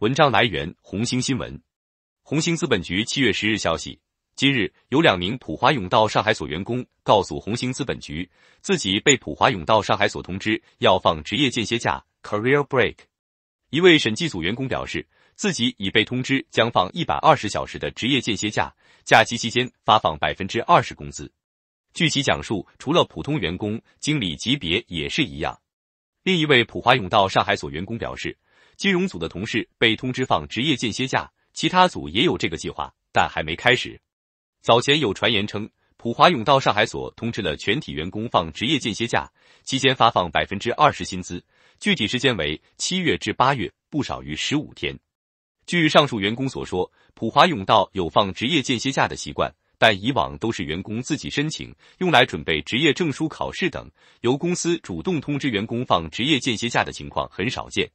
文章来源：红星新闻。红星资本局七月十日消息，今日有两名普华永道上海所员工告诉红星资本局，自己被普华永道上海所通知要放职业间歇假 （career break）。一位审计组员工表示，自己已被通知将放一百二十小时的职业间歇假，假期期间发放百分之二十工资。据其讲述，除了普通员工，经理级别也是一样。另一位普华永道上海所员工表示。金融组的同事被通知放职业间歇假，其他组也有这个计划，但还没开始。早前有传言称，普华永道上海所通知了全体员工放职业间歇假，期间发放百分之二十薪资，具体时间为七月至八月，不少于十五天。据上述员工所说，普华永道有放职业间歇假的习惯，但以往都是员工自己申请，用来准备职业证书考试等，由公司主动通知员工放职业间歇假的情况很少见。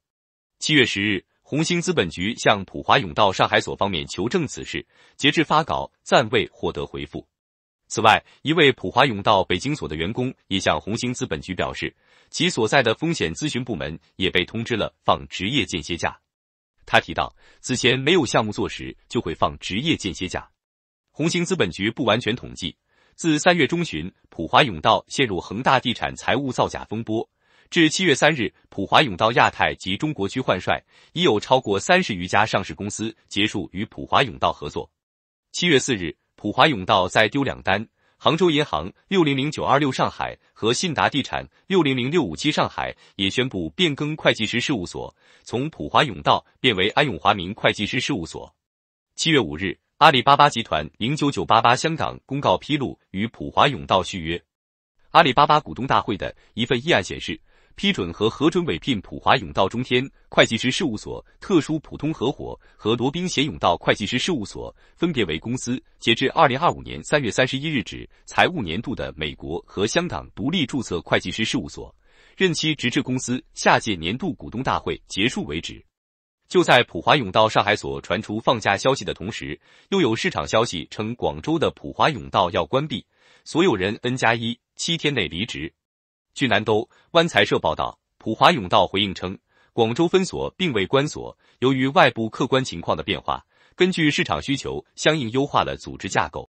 七月十日，红星资本局向普华永道上海所方面求证此事，截至发稿暂未获得回复。此外，一位普华永道北京所的员工也向红星资本局表示，其所在的风险咨询部门也被通知了放职业间歇假。他提到，此前没有项目做时就会放职业间歇假。红星资本局不完全统计，自三月中旬，普华永道陷入恒大地产财务造假风波。至七月三日，普华永道亚太及中国区换帅，已有超过三十余家上市公司结束与普华永道合作。七月四日，普华永道再丢两单：杭州银行六零零九二六上海和信达地产六零零六五七上海也宣布变更会计师事务所，从普华永道变为安永华明会计师事务所。七月五日，阿里巴巴集团零九九八八香港公告披露与普华永道续约。阿里巴巴股东大会的一份议案显示。批准和核准委聘普华永道中天会计师事务所特殊普通合伙和罗宾咸永道会计师事务所，分别为公司截至二零二五年三月三十一日止财务年度的美国和香港独立注册会计师事务所，任期直至公司下届年度股东大会结束为止。就在普华永道上海所传出放假消息的同时，又有市场消息称广州的普华永道要关闭，所有人 N 加一，七天内离职。据南都湾财社报道，普华永道回应称，广州分所并未关锁，由于外部客观情况的变化，根据市场需求，相应优化了组织架构。